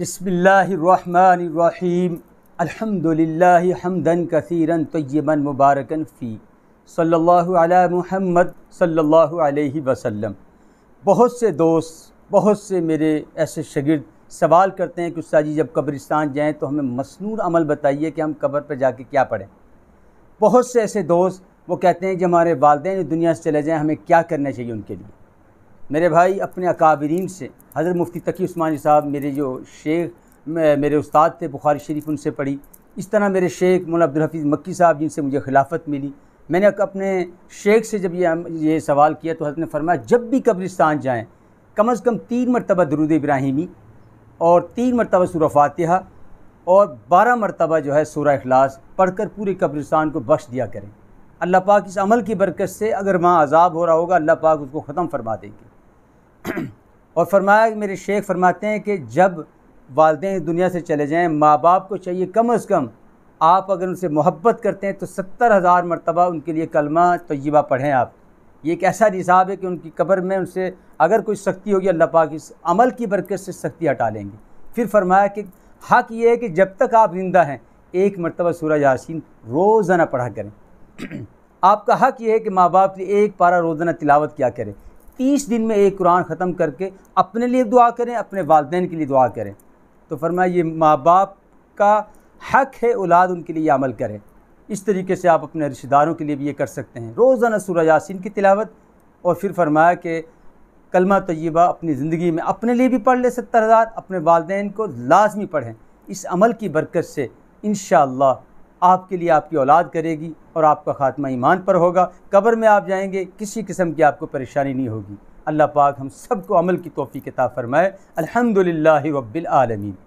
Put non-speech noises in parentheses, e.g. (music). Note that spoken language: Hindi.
बसमीम अल्हम्दुलिल्लाह हमदन कसीरन तय्यबन मुबारकन फ़ी सल्लल्लाहु अला मुहम्मद सल्लल्लाहु अलैहि वसल्लम बहुत से दोस्त बहुत से मेरे ऐसे शगिर्द सवाल करते हैं कि उस जी जब कब्रिस्तान जाएँ तो हमें मसनूर अमल बताइए कि हम कब्र पर जाके क्या पढ़ें बहुत से ऐसे दोस्त वो कहते हैं कि हमारे वालदे दुनिया से चले जाएँ हमें क्या करना चाहिए उनके लिए मेरे भाई अपने अकाबरीन से हज़रत मुफ्ती तकी उस्मानी साहब मेरे जो शेख मेरे उस्ताद थे बुखारी शरीफ उनसे पढ़ी इस तरह मेरे शेख अब्दुल हफीज़ मक्की साहब जिनसे मुझे खिलाफत मिली मैंने अपने शेख से जब ये ये सवाल किया तो हजरत ने फरमाया जब भी कब्रिस्तान जाएँ कम अज़ कम तीन मरतबा दरुद इब्राहिमी और तीन मरतबा सूर फातहा और बारह मरतबा जो है सूर अखलास पढ़ कर पूरे कब्रिस्तान को बख्श दिया करें अल्लाह पाक इस अमल की बरकत से अगर वहाँ अजाब हो रहा होगा अल्लाह पाक उसको ख़त्म फरमा देंगे (clears throat) और फरमाया मेरे शेख फरमाते हैं कि जब वालदे दुनिया से चले जाएं माँ बाप को चाहिए कम अज़ कम आप अगर उनसे मोहब्बत करते हैं तो सत्तर हज़ार मरतबा उनके लिए कलमा तयबा पढ़ें आप ये एक ऐसा निसाब है कि उनकी कब्र में उनसे अगर कोई सख्ती होगी अल्लाह पाक इस अमल की बरकत से सख्ती हटा लेंगे फिर फरमाया कि हक ये है कि जब तक आप ज़िंदा हैं एक मरतबा सूर्य यासिन रोज़ाना पढ़ा करें (clears throat) आपका हक ये है कि माँ बाप के लिए एक पारा रोज़ाना तिलावत किया करें तीस दिन में एक कुरान ख़त्म करके अपने लिए दुआ करें अपने वालदे के लिए दुआ करें तो फरमाया ये माँ बाप का हक है औलाद उनके लिए अमल करें इस तरीके से आप अपने रिश्तेदारों के लिए भी ये कर सकते हैं रोज़ाना सूर्य यासिन की तिलावत और फिर फरमाया कि कलमा तय्यबा अपनी ज़िंदगी में अपने लिए भी पढ़ ले सत्तर हज़ार अपने वालदेन को लाजमी पढ़ें इस अमल की बरकत से इन आपके लिए आपकी औलाद करेगी और आपका ख़ात्मा ईमान पर होगा कब्र में आप जाएंगे किसी किस्म की आपको परेशानी नहीं होगी अल्लाह पाक हम सबको अमल की तोफ़ी किताब फरमाए अलहमदिल्ला रबालमीन